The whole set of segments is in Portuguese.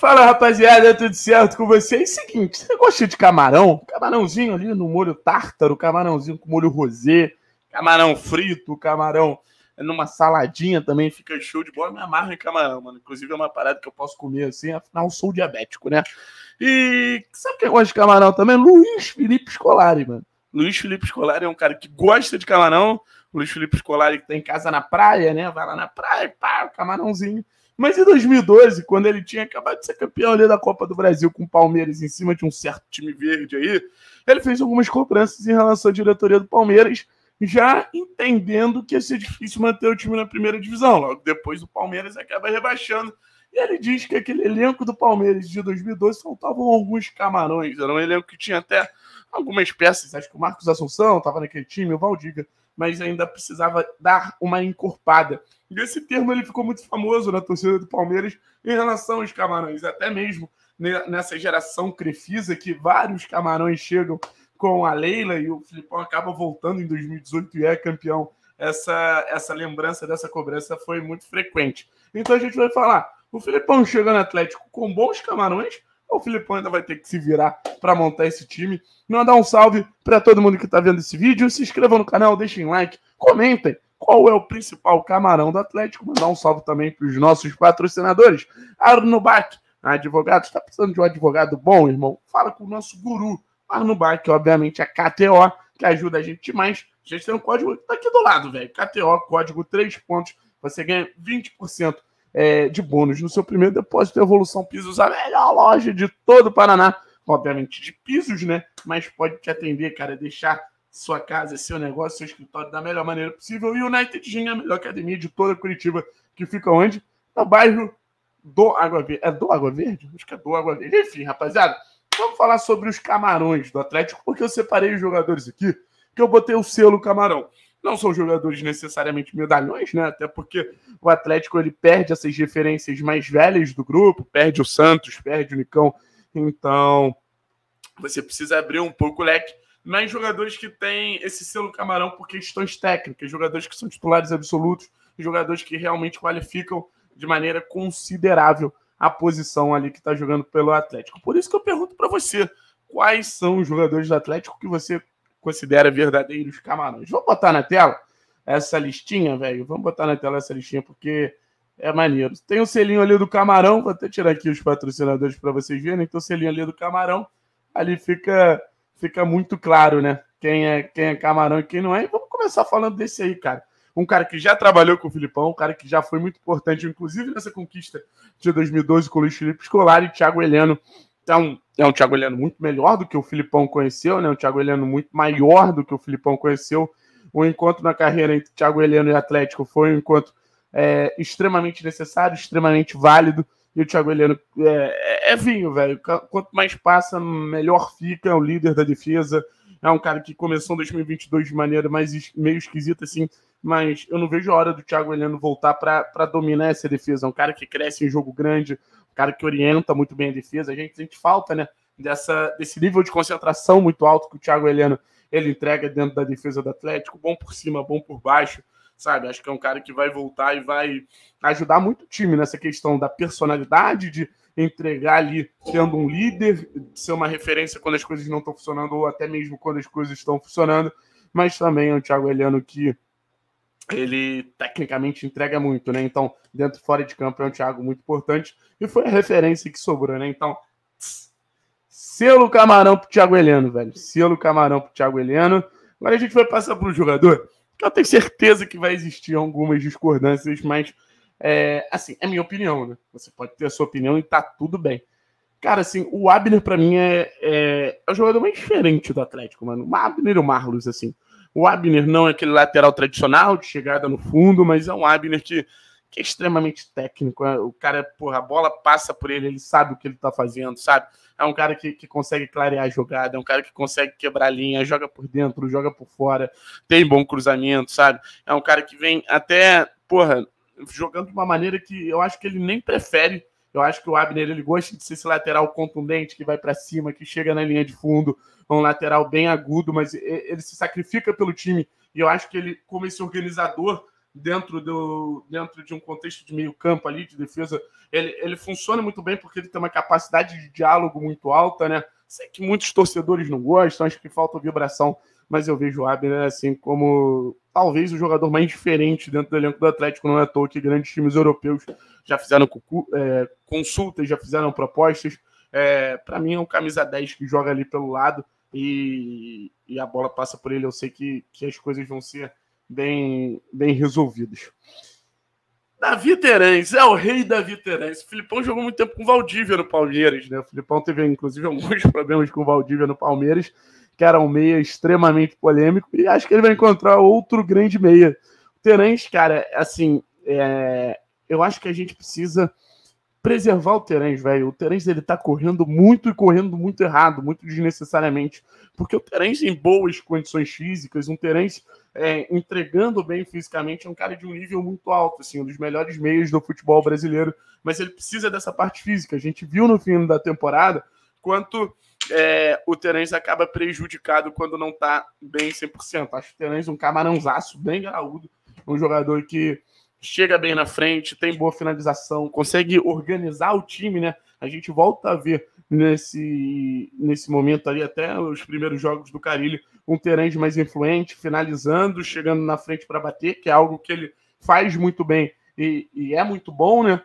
Fala rapaziada, tudo certo com vocês? É seguinte, você gosta de camarão? Camarãozinho ali no molho tártaro, camarãozinho com molho rosé, camarão frito, camarão numa saladinha também, fica show de bola. Me amarra em camarão, mano. Inclusive é uma parada que eu posso comer assim, afinal sou diabético, né? E sabe quem gosta de camarão também? Luiz Felipe Scolari, mano. Luiz Felipe Scolari é um cara que gosta de camarão. Luiz Felipe Scolari que tá em casa na praia, né? Vai lá na praia, pá, camarãozinho mas em 2012, quando ele tinha acabado de ser campeão ali da Copa do Brasil com o Palmeiras em cima de um certo time verde aí, ele fez algumas cobranças em relação à diretoria do Palmeiras, já entendendo que ia ser difícil manter o time na primeira divisão. Logo depois o Palmeiras acaba rebaixando. E ele diz que aquele elenco do Palmeiras de 2012 faltavam alguns camarões. Era um elenco que tinha até algumas peças, acho que o Marcos Assunção estava naquele time, o Valdiga mas ainda precisava dar uma encorpada. E esse termo ele ficou muito famoso na torcida do Palmeiras em relação aos camarões, até mesmo nessa geração Crefisa que vários camarões chegam com a Leila e o Filipão acaba voltando em 2018 e é campeão. Essa, essa lembrança dessa cobrança foi muito frequente. Então a gente vai falar: o Filipão chegou no Atlético com bons camarões o Filipão ainda vai ter que se virar para montar esse time. Mandar um salve para todo mundo que está vendo esse vídeo. Se inscrevam no canal, deixem like, comentem qual é o principal camarão do Atlético. Mandar um salve também para os nossos patrocinadores. Arnubac, advogado. Está precisando de um advogado bom, irmão? Fala com o nosso guru. Arnubac, obviamente, a é KTO, que ajuda a gente demais. A gente tem um código aqui do lado, velho. KTO, código 3 pontos. Você ganha 20% é, de bônus no seu primeiro depósito. Evolução Pisos, a melhor loja de todo o Paraná. Obviamente de pisos, né? Mas pode te atender, cara, deixar sua casa, seu negócio, seu escritório da melhor maneira possível. E o United Gym é a melhor academia de toda Curitiba, que fica onde? No bairro do Água Verde. É do Água Verde? Acho que é do Água Verde. Enfim, rapaziada, vamos falar sobre os camarões do Atlético, porque eu separei os jogadores aqui, que eu botei o selo camarão. Não são jogadores necessariamente medalhões, né? Até porque o Atlético ele perde essas referências mais velhas do grupo, perde o Santos, perde o Nicão. Então, você precisa abrir um pouco o leque mas jogadores que têm esse selo camarão por questões técnicas, jogadores que são titulares absolutos, jogadores que realmente qualificam de maneira considerável a posição ali que está jogando pelo Atlético. Por isso que eu pergunto para você, quais são os jogadores do Atlético que você considera verdadeiros camarões. Vamos botar na tela essa listinha, velho. Vamos botar na tela essa listinha, porque é maneiro. Tem o um selinho ali do camarão. Vou até tirar aqui os patrocinadores para vocês verem. Então, o selinho ali do camarão. Ali fica, fica muito claro, né? Quem é, quem é camarão e quem não é. E vamos começar falando desse aí, cara. Um cara que já trabalhou com o Filipão, um cara que já foi muito importante, inclusive nessa conquista de 2012 com o Luiz Felipe Scolari e Thiago Heleno é um, é um Thiago Heleno muito melhor do que o Filipão conheceu, né? Um Thiago Heleno muito maior do que o Filipão conheceu. O encontro na carreira entre Thiago Heleno e Atlético foi um encontro é, extremamente necessário, extremamente válido. E o Thiago Heleno é, é vinho, velho. Quanto mais passa, melhor fica. É o líder da defesa. É um cara que começou em 2022 de maneira mais meio esquisita, assim mas eu não vejo a hora do Thiago Heleno voltar para dominar essa defesa. É um cara que cresce em jogo grande, um cara que orienta muito bem a defesa. A gente sente falta, né? Dessa, desse nível de concentração muito alto que o Thiago Heleno ele entrega dentro da defesa do Atlético, bom por cima, bom por baixo, sabe? Acho que é um cara que vai voltar e vai ajudar muito o time nessa questão da personalidade, de entregar ali sendo um líder, ser uma referência quando as coisas não estão funcionando ou até mesmo quando as coisas estão funcionando, mas também é o Thiago Heleno que ele tecnicamente entrega muito, né? Então, dentro e fora de campo é um Thiago muito importante. E foi a referência que sobrou, né? Então, selo camarão pro Thiago Heleno, velho. Selo camarão pro Thiago Heleno. Agora a gente vai passar pro jogador, que eu tenho certeza que vai existir algumas discordâncias, mas, é, assim, é minha opinião, né? Você pode ter a sua opinião e tá tudo bem. Cara, assim, o Abner para mim é, é, é o jogador mais diferente do Atlético, mano. O Abner e o Marlos, assim. O Abner não é aquele lateral tradicional de chegada no fundo, mas é um Abner que, que é extremamente técnico. É, o cara, porra, a bola passa por ele, ele sabe o que ele tá fazendo, sabe? É um cara que, que consegue clarear a jogada, é um cara que consegue quebrar a linha, joga por dentro, joga por fora, tem bom cruzamento, sabe? É um cara que vem até, porra, jogando de uma maneira que eu acho que ele nem prefere eu acho que o Abner ele gosta de ser esse lateral contundente que vai para cima, que chega na linha de fundo, um lateral bem agudo, mas ele se sacrifica pelo time. E eu acho que ele, como esse organizador dentro, do, dentro de um contexto de meio campo ali, de defesa, ele, ele funciona muito bem porque ele tem uma capacidade de diálogo muito alta, né? Sei que muitos torcedores não gostam, acho que falta vibração mas eu vejo o Abner né, assim como talvez o jogador mais diferente dentro do elenco do Atlético. Não é à toa que grandes times europeus já fizeram é, consultas, já fizeram propostas. É, Para mim, é um camisa 10 que joga ali pelo lado e, e, a bola passa por ele. Eu sei que, que as coisas vão ser bem, bem resolvidas. Davi Terães, é o rei Davi Terães. O Filipão jogou muito tempo com Valdívia no Palmeiras, né? O Filipão teve, inclusive, alguns problemas com Valdívia no Palmeiras que era um meia extremamente polêmico, e acho que ele vai encontrar outro grande meia. O Terence, cara, assim, é... eu acho que a gente precisa preservar o Terence, velho. O Terence, ele tá correndo muito e correndo muito errado, muito desnecessariamente, porque o Terence em boas condições físicas, um Terence é, entregando bem fisicamente, é um cara de um nível muito alto, assim, um dos melhores meios do futebol brasileiro, mas ele precisa dessa parte física. A gente viu no fim da temporada quanto é, o Terence acaba prejudicado quando não tá bem 100%. Acho o Terence é um camarãozaço, bem graúdo, um jogador que chega bem na frente, tem boa finalização, consegue organizar o time, né? A gente volta a ver nesse, nesse momento ali, até os primeiros jogos do Carilho, um Terence mais influente, finalizando, chegando na frente para bater, que é algo que ele faz muito bem e, e é muito bom, né?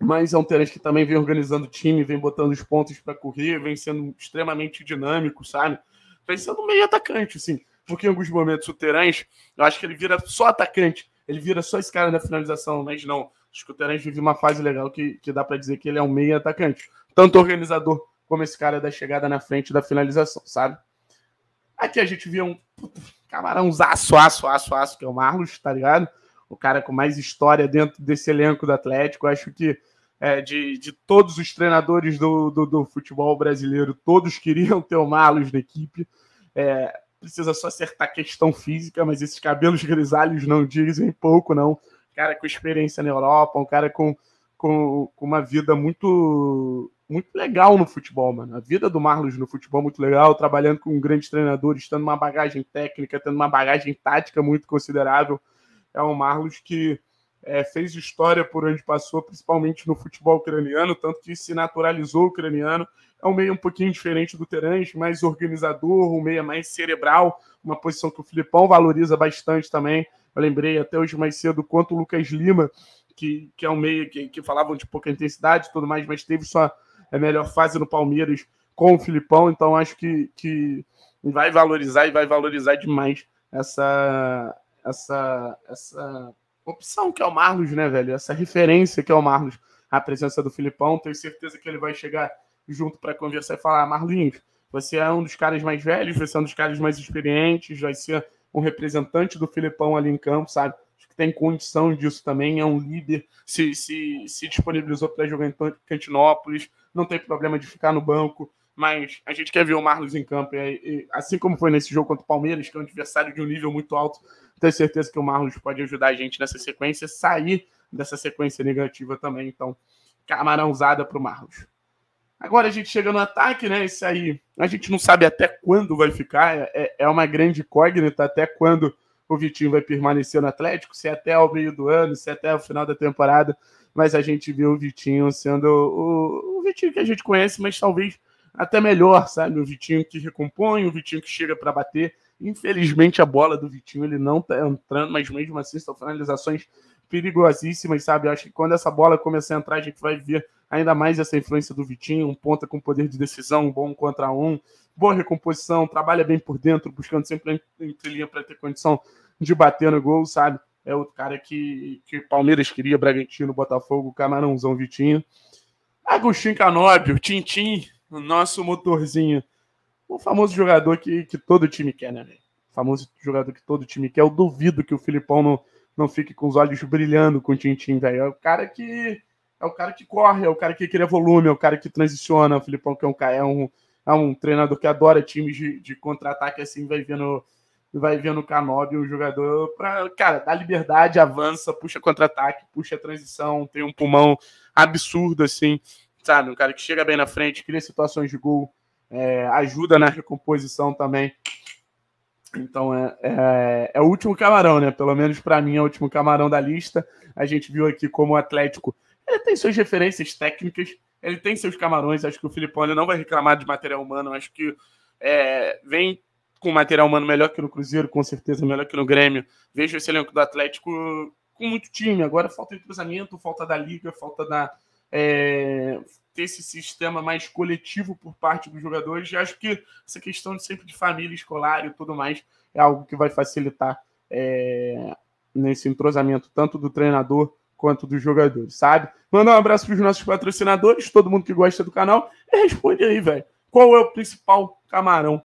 mas é um Terence que também vem organizando o time, vem botando os pontos para correr, vem sendo extremamente dinâmico, sabe? Vem sendo meio atacante, assim. Porque em alguns momentos o Terence, eu acho que ele vira só atacante, ele vira só esse cara da finalização, mas não. Acho que o Terence vive uma fase legal que, que dá para dizer que ele é um meio atacante. Tanto organizador como esse cara da chegada na frente da finalização, sabe? Aqui a gente via um camarãozaço, aço, aço, aço, que é o Marlos, tá ligado? o cara com mais história dentro desse elenco do Atlético. Eu acho que é, de, de, todos os treinadores do, do, do, futebol brasileiro, todos queriam ter o Marlos na equipe. É, precisa só acertar a questão física, mas esses cabelos grisalhos não dizem pouco, não. Cara com experiência na Europa, um cara com, com, com uma vida muito muito legal no futebol, mano. A vida do Marlos no futebol é muito legal, trabalhando com um grande treinador, estando uma bagagem técnica, tendo uma bagagem tática muito considerável é um Marlos que é, fez história por onde passou, principalmente no futebol ucraniano, tanto que se naturalizou ucraniano. É um meio um pouquinho diferente do Terence, mais organizador, um meio mais cerebral, uma posição que o Filipão valoriza bastante também. Eu lembrei até hoje mais cedo quanto o Lucas Lima, que, que é um meio que, que falavam de pouca intensidade e tudo mais, mas teve sua é, melhor fase no Palmeiras com o Filipão, então acho que, que vai valorizar e vai valorizar demais essa, essa, essa opção que é o Marlos, né, velho? Essa referência que é o Marlos, a presença do Filipão. Tenho certeza que ele vai chegar junto para conversar e falar: ah, Marlinhos, você é um dos caras mais velhos, você é um dos caras mais experientes, vai ser um representante do Filipão ali em campo, sabe? Acho que tem condição disso também, é um líder, se, se, se disponibilizou para jogar em Cantinópolis, não tem problema de ficar no banco mas a gente quer ver o Marlos em campo, e, e, assim como foi nesse jogo contra o Palmeiras, que é um adversário de um nível muito alto, tenho certeza que o Marlos pode ajudar a gente nessa sequência, sair dessa sequência negativa também, então camarãozada para o Marlos. Agora a gente chega no ataque, né? Isso aí a gente não sabe até quando vai ficar, é, é, é uma grande incógnita até quando o Vitinho vai permanecer no Atlético, se é até ao meio do ano, se é até o final da temporada, mas a gente viu o Vitinho sendo o, o Vitinho que a gente conhece, mas talvez até melhor, sabe? O Vitinho que recompõe, o Vitinho que chega para bater. Infelizmente, a bola do Vitinho ele não tá entrando, mas mesmo assim são finalizações perigosíssimas, sabe? Eu acho que quando essa bola começar a entrar, a gente vai ver ainda mais essa influência do Vitinho, um ponta com poder de decisão, um bom contra um, boa recomposição, trabalha bem por dentro, buscando sempre entre linha para ter condição de bater no gol, sabe? É o cara que, que Palmeiras queria, Bragantino, Botafogo, Camarãozão, Vitinho. Agostinho Canóbio, Tintim, no nosso motorzinho. O famoso jogador que, que todo time quer, né, velho? O famoso jogador que todo time quer. Eu duvido que o Filipão não, não fique com os olhos brilhando com o Tintim, velho. É o cara que. É o cara que corre, é o cara que cria volume, é o cara que transiciona. O Filipão que é um, é um, é um treinador que adora times de, de contra-ataque assim, vai vendo vai vendo o Canobi, o jogador, para cara, dá liberdade, avança, puxa contra-ataque, puxa transição, tem um pulmão absurdo, assim sabe? Um cara que chega bem na frente, cria situações de gol, é, ajuda na recomposição também. Então é, é, é, o último camarão, né? Pelo menos para mim é o último camarão da lista. A gente viu aqui como o Atlético ele tem suas referências técnicas, ele tem seus camarões. Acho que o Filipão não vai reclamar de material humano. Acho que é, vem com material humano melhor que no Cruzeiro, com certeza melhor que no Grêmio. Vejo esse elenco do Atlético com muito time. Agora falta entrosamento, falta da liga, falta da, é, ter esse sistema mais coletivo por parte dos jogadores. E acho que essa questão de sempre de família escolar e tudo mais é algo que vai facilitar é, nesse entrosamento tanto do treinador quanto dos jogadores, sabe? Mandar um abraço para os nossos patrocinadores, todo mundo que gosta do canal, e responde aí, velho. Qual é o principal camarão